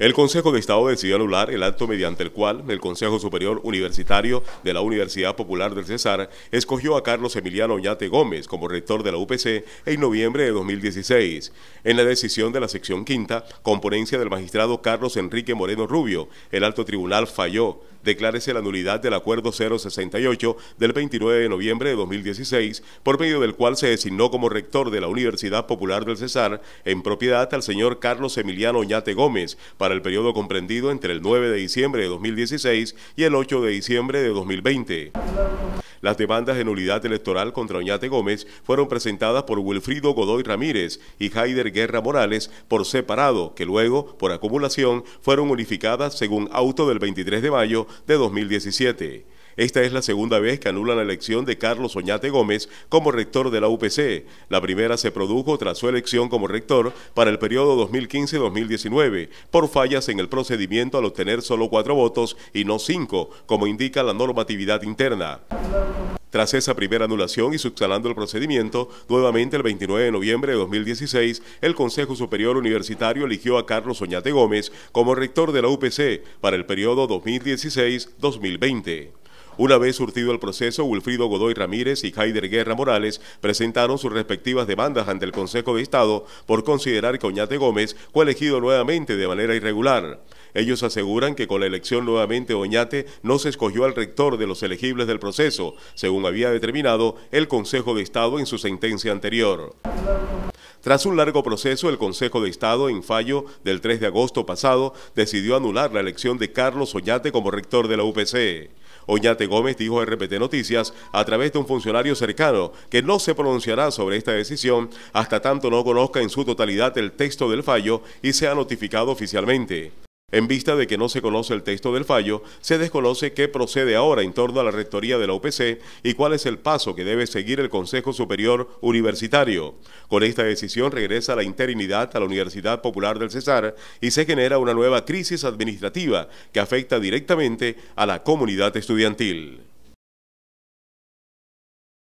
El Consejo de Estado decidió anular el acto mediante el cual el Consejo Superior Universitario de la Universidad Popular del César... escogió a Carlos Emiliano Oñate Gómez como rector de la UPC en noviembre de 2016. En la decisión de la sección quinta, componencia del magistrado Carlos Enrique Moreno Rubio, el alto tribunal falló declárese la nulidad del Acuerdo 068 del 29 de noviembre de 2016, por medio del cual se designó como rector de la Universidad Popular del César... en propiedad al señor Carlos Emiliano Oñate Gómez, para el periodo comprendido entre el 9 de diciembre de 2016 y el 8 de diciembre de 2020. Las demandas de nulidad electoral contra Oñate Gómez fueron presentadas por Wilfrido Godoy Ramírez y haider Guerra Morales por separado, que luego, por acumulación, fueron unificadas según auto del 23 de mayo de 2017. Esta es la segunda vez que anulan la elección de Carlos Oñate Gómez como rector de la UPC. La primera se produjo tras su elección como rector para el periodo 2015-2019 por fallas en el procedimiento al obtener solo cuatro votos y no cinco, como indica la normatividad interna. Tras esa primera anulación y subsalando el procedimiento, nuevamente el 29 de noviembre de 2016, el Consejo Superior Universitario eligió a Carlos Oñate Gómez como rector de la UPC para el periodo 2016-2020. Una vez surtido el proceso, Wilfrido Godoy Ramírez y Jaider Guerra Morales presentaron sus respectivas demandas ante el Consejo de Estado por considerar que Oñate Gómez fue elegido nuevamente de manera irregular. Ellos aseguran que con la elección nuevamente Oñate no se escogió al rector de los elegibles del proceso, según había determinado el Consejo de Estado en su sentencia anterior. Tras un largo proceso, el Consejo de Estado, en fallo del 3 de agosto pasado, decidió anular la elección de Carlos Oñate como rector de la UPC. Oñate Gómez dijo a RPT Noticias a través de un funcionario cercano que no se pronunciará sobre esta decisión hasta tanto no conozca en su totalidad el texto del fallo y sea notificado oficialmente. En vista de que no se conoce el texto del fallo, se desconoce qué procede ahora en torno a la rectoría de la UPC y cuál es el paso que debe seguir el Consejo Superior Universitario. Con esta decisión regresa la interinidad a la Universidad Popular del Cesar y se genera una nueva crisis administrativa que afecta directamente a la comunidad estudiantil.